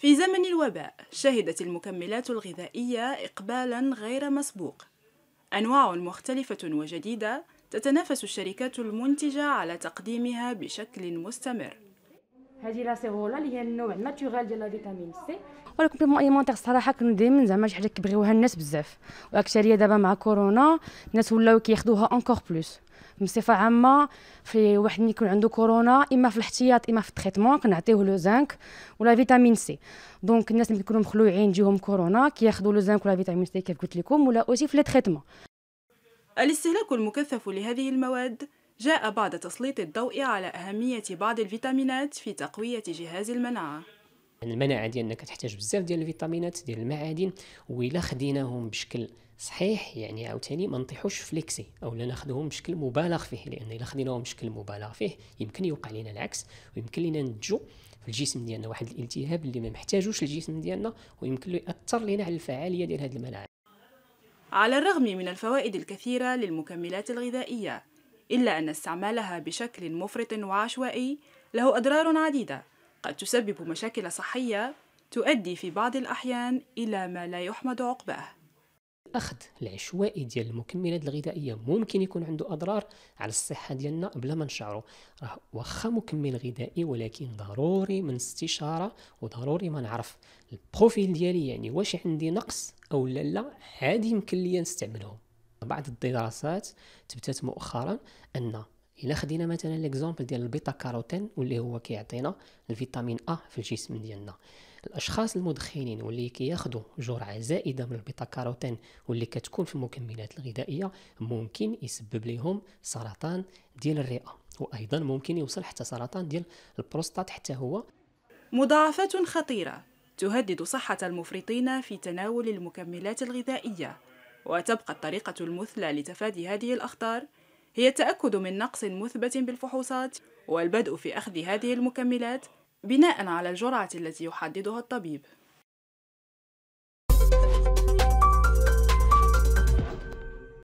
في زمن الوباء شهدت المكملات الغذائية إقبالا غير مسبوق أنواع مختلفة وجديدة تتنافس الشركات المنتجة على تقديمها بشكل مستمر هذه لا سيرولا اللي هي النوع ناتورال ديال لا فيتامين سي ولا كومبليمون اليمونتير صراحه كانوا دائما زعما شي حاجه كيبغيوها الناس بزاف والاكثريه دابا مع كورونا الناس ولاو كياخذوها انكور بلوس بصفه عامه في واحد اللي يكون عنده كورونا اما في الاحتياط اما في التريتمون كنعطيوه لو زانك ولا فيتامين سي دونك الناس اللي كيكونوا مخلوعين جيهم كورونا كياخذوا لو زانك ولا فيتامين سي كيف قلت لكم ولا اوسي في لي الاستهلاك المكثف لهذه المواد جاء بعد تسليط الضوء على أهمية بعض الفيتامينات في تقوية جهاز المناعة المناعة ديالنا كتحتاج بزاف ديال الفيتامينات ديال المعادن وإلا خديناهم بشكل صحيح يعني عاوتاني ما نطيحوش فليكسي او لا ناخذهم بشكل مبالغ فيه لان الا خديناهم بشكل مبالغ فيه يمكن يوقع لنا العكس ويمكن لنا ننتجو في الجسم ديالنا واحد الالتهاب اللي ما محتاجوش الجسم ديالنا ويمكن له ياثر لنا على الفعاليه ديال هذه المناعه على الرغم من الفوائد الكثيره للمكملات الغذائيه إلا أن استعمالها بشكل مفرط وعشوائي له أضرار عديدة قد تسبب مشاكل صحية تؤدي في بعض الأحيان إلى ما لا يحمد عقباه الاخذ العشوائي ديال المكملات الغذائيه ممكن يكون عنده اضرار على الصحه ديالنا بلا ما نشعره راه واخا مكمل غذائي ولكن ضروري من استشاره وضروري ما نعرف البروفيل ديالي يعني واش عندي نقص او لا لا عادي يمكن لي نستعملهم بعض الدراسات تبتت مؤخرا ان الا خدينا مثلا ليكزومبل ديال البيتا كاروتين واللي هو كيعطينا الفيتامين ا في الجسم ديالنا الاشخاص المدخنين واللي كياخذوا جرعه زائده من البيتا كاروتين واللي كتكون في المكملات الغذائيه ممكن يسبب لهم سرطان ديال الرئه وايضا ممكن يوصل حتى سرطان ديال البروستات حتى هو مضاعفات خطيره تهدد صحه المفرطين في تناول المكملات الغذائيه وتبقى الطريقة المثلى لتفادي هذه الأخطار هي التأكد من نقص مثبت بالفحوصات والبدء في أخذ هذه المكملات بناء على الجرعة التي يحددها الطبيب